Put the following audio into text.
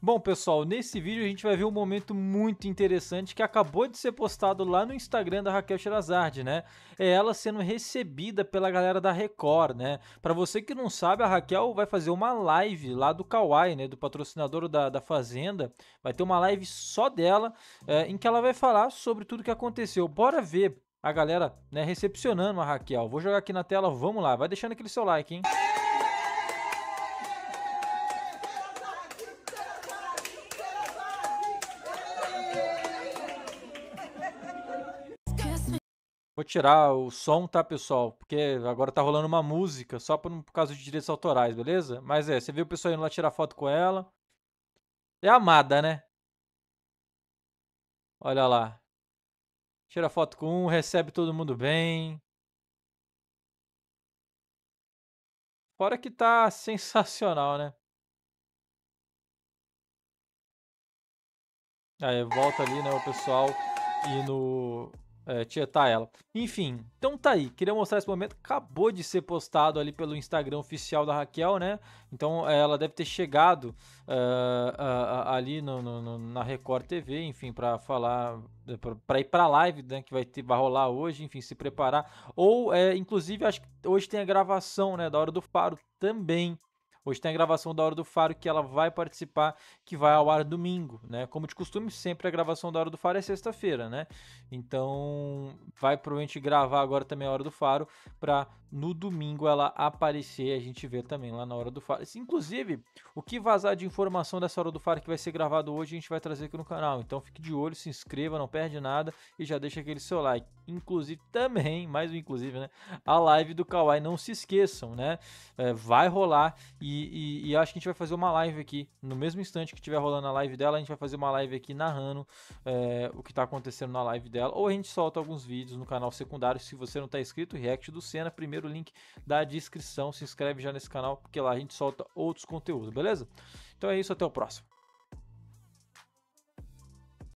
Bom, pessoal, nesse vídeo a gente vai ver um momento muito interessante que acabou de ser postado lá no Instagram da Raquel Sherazade, né? É ela sendo recebida pela galera da Record, né? Para você que não sabe, a Raquel vai fazer uma live lá do Kawai, né? Do patrocinador da, da Fazenda. Vai ter uma live só dela, é, em que ela vai falar sobre tudo que aconteceu. Bora ver a galera né, recepcionando a Raquel. Vou jogar aqui na tela, vamos lá. Vai deixando aquele seu like, hein? Vou tirar o som, tá, pessoal? Porque agora tá rolando uma música, só por, por causa de direitos autorais, beleza? Mas é, você viu o pessoal indo lá tirar foto com ela. É amada, né? Olha lá. Tira foto com um, recebe todo mundo bem. Fora que tá sensacional, né? Aí volta ali, né, o pessoal e no é, tietar ela. Enfim, então tá aí. Queria mostrar esse momento. Acabou de ser postado ali pelo Instagram oficial da Raquel, né? Então ela deve ter chegado uh, uh, ali no, no, no, na Record TV, enfim, para falar, eh, para ir para a live, né? Que vai, ter, vai rolar hoje, enfim, se preparar. Ou, é, inclusive, acho que hoje tem a gravação, né? Da Hora do Faro também. Hoje tem a gravação da Hora do Faro que ela vai participar, que vai ao ar domingo, né? Como de costume, sempre a gravação da Hora do Faro é sexta-feira, né? Então vai provavelmente gravar agora também a Hora do Faro para no domingo ela aparecer, a gente vê também lá na hora do Faro. Inclusive, o que vazar de informação dessa hora do Faro que vai ser gravado hoje, a gente vai trazer aqui no canal. Então fique de olho, se inscreva, não perde nada e já deixa aquele seu like. Inclusive também, mais um inclusive, né? A live do kawaii não se esqueçam, né? É, vai rolar e, e, e, acho que a gente vai fazer uma live aqui. No mesmo instante que tiver rolando a live dela, a gente vai fazer uma live aqui narrando é, o que tá acontecendo na live dela. Ou a gente solta alguns vídeos no canal secundário, se você não tá inscrito, react do Senna primeiro primeiro link da descrição. Se inscreve já nesse canal, porque lá a gente solta outros conteúdos, beleza? Então é isso, até o próximo.